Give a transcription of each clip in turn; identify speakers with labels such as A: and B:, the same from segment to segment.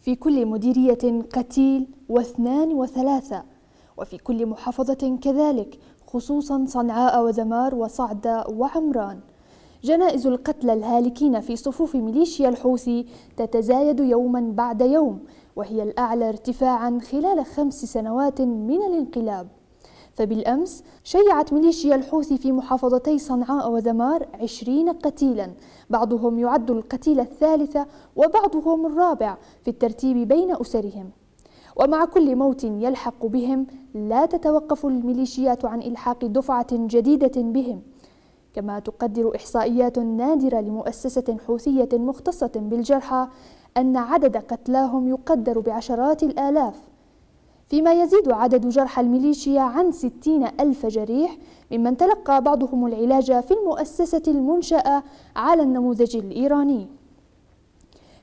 A: في كل مديرية قتيل واثنان وثلاثة وفي كل محافظة كذلك خصوصا صنعاء وذمار وصعدة وعمران جنائز القتلى الهالكين في صفوف ميليشيا الحوثي تتزايد يوما بعد يوم وهي الأعلى ارتفاعا خلال خمس سنوات من الانقلاب فبالأمس شيعت ميليشيا الحوثي في محافظتي صنعاء وذمار عشرين قتيلا بعضهم يعد القتيل الثالثة وبعضهم الرابع في الترتيب بين أسرهم ومع كل موت يلحق بهم لا تتوقف الميليشيات عن إلحاق دفعة جديدة بهم كما تقدر إحصائيات نادرة لمؤسسة حوثية مختصة بالجرحى أن عدد قتلاهم يقدر بعشرات الآلاف فيما يزيد عدد جرحى الميليشيا عن 60 ألف جريح ممن تلقى بعضهم العلاج في المؤسسة المنشأة على النموذج الإيراني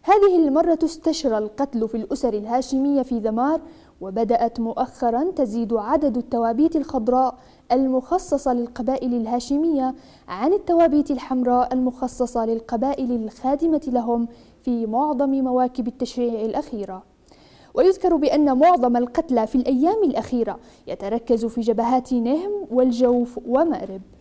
A: هذه المرة استشرى القتل في الأسر الهاشمية في ذمار وبدأت مؤخرا تزيد عدد التوابيت الخضراء المخصصة للقبائل الهاشمية عن التوابيت الحمراء المخصصة للقبائل الخادمة لهم في معظم مواكب التشريع الأخيرة ويذكر بأن معظم القتلى في الأيام الأخيرة يتركز في جبهات نهم والجوف ومأرب